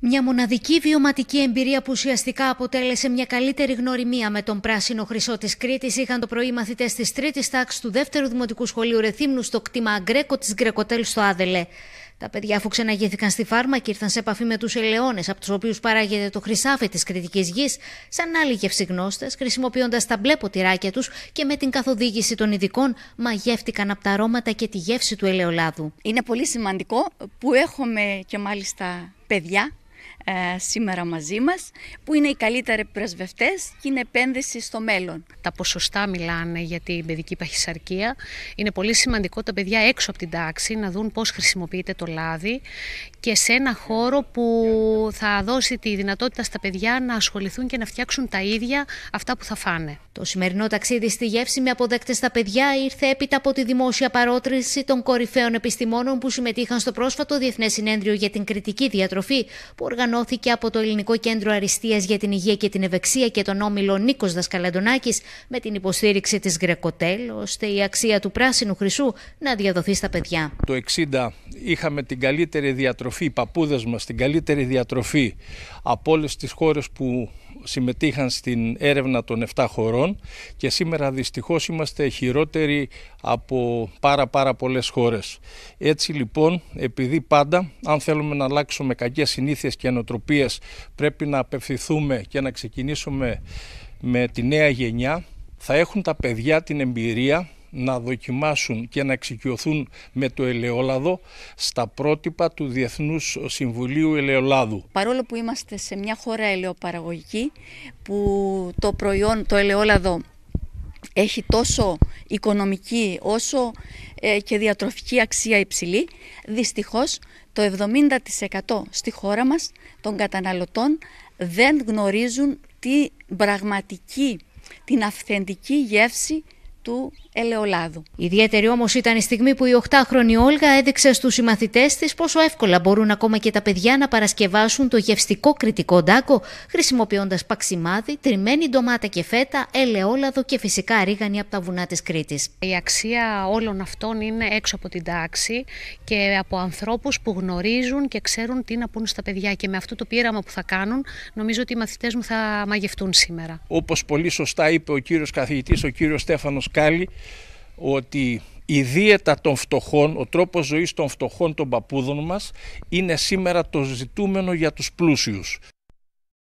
Μια μοναδική βιωματική εμπειρία που ουσιαστικά αποτέλεσε μια καλύτερη γνωριμία με τον πράσινο χρυσό της Κρήτης είχαν το πρωί μαθητές της τρίτης τάξης του δεύτερου δημοτικού σχολείου Ρεθύμνου στο κτήμα Αγκρέκο της Γκρεκοτέλ στο Άδελε. Τα παιδιά, αφού ξαναγήθηκαν στη φάρμα και ήρθαν σε επαφή με τους ελαιώνες, από τους οποίους παράγεται το χρυσάφι της κριτικής γης, σαν άλλοι γευσηγνώστε, χρησιμοποιώντας τα μπλε ποτηράκια τους και με την καθοδήγηση των ειδικών, μαγεύτηκαν από τα αρώματα και τη γεύση του ελαιολάδου. Είναι πολύ σημαντικό που έχουμε και μάλιστα παιδιά ε, σήμερα μαζί μας, που είναι οι καλύτεροι πρεσβευτές και είναι επένδυση στο μέλλον. Τα ποσοστά μιλάνε για την παιδική παχυσαρκία. Είναι πολύ σημαντικό τα παιδιά έξω από την τάξη να δουν πώς χρησιμοποιείται το λάδι και σε ένα χώρο που θα δώσει τη δυνατότητα στα παιδιά να ασχοληθούν και να φτιάξουν τα ίδια αυτά που θα φάνε. Το σημερινό ταξίδι στη γεύση με αποδέκτες στα παιδιά ήρθε έπειτα από τη δημόσια παρότριση των κορυφαίων επιστημόνων που συμμετείχαν στο πρόσφατο διεθνές Συνέδριο για την Κριτική Διατροφή που οργανώθηκε ανακοινώθηκε από το Ελληνικό Κέντρο Αριστείας για την Υγεία και την Ευεξία και τον Όμιλο Νίκος Δασκαλαντονάκης με την υποστήριξη της Γκρεκοτέλ, ώστε η αξία του πράσινου χρυσού να διαδοθεί στα παιδιά. Το 60 είχαμε την καλύτερη διατροφή, οι παππούδες μας, την καλύτερη διατροφή από όλες τις χώρες που συμμετείχαν στην έρευνα των 7 χωρών και σήμερα δυστυχώς είμαστε χειρότεροι από πάρα πάρα πολλές χώρες. Έτσι λοιπόν, επειδή πάντα αν θέλουμε να αλλάξουμε κακές συνήθειες και πρέπει να απευθυνθούμε και να ξεκινήσουμε με τη νέα γενιά θα έχουν τα παιδιά την εμπειρία να δοκιμάσουν και να εξοικειωθούν με το ελαιόλαδο στα πρότυπα του Διεθνούς Συμβουλίου Ελαιολάδου. Παρόλο που είμαστε σε μια χώρα ελαιοπαραγωγική που το προϊόν, το ελαιόλαδο έχει τόσο οικονομική όσο ε, και διατροφική αξία υψηλή, δυστυχώς το 70% στη χώρα μας των καταναλωτών δεν γνωρίζουν την πραγματική, την αυθεντική γεύση του ελαιολάδου. Ιδιαίτερη όμως ήταν η στιγμή που η 8χρονη Όλγα έδειξε στους συμμαθητές της πόσο εύκολα μπορούν ακόμα και τα παιδιά να παρασκευάσουν το γευστικό κριτικό ντάκο χρησιμοποιώντας παξιμάδι, τριμμένη ντομάτα και φέτα, ελαιόλαδο και φυσικά ρίγανη από τα βουνά της Κρήτης. Η αξία όλων αυτών είναι έξω από την τάξη και από ανθρώπους που γνωρίζουν και ξέρουν τι να πούν στα παιδιά. Και με αυτό το πείραμα που θα κάνουν, νομίζω ότι οι μαθητές μου θα μαγευτούν σήμερα. Όπως πολύ σωστά είπε ο κύριος καθηγητής, ο κύριος Στέφανος ότι η δίαιτα των φτωχών, ο τρόπος ζωής των φτωχών των παππούδων μας είναι σήμερα το ζητούμενο για τους πλούσιους.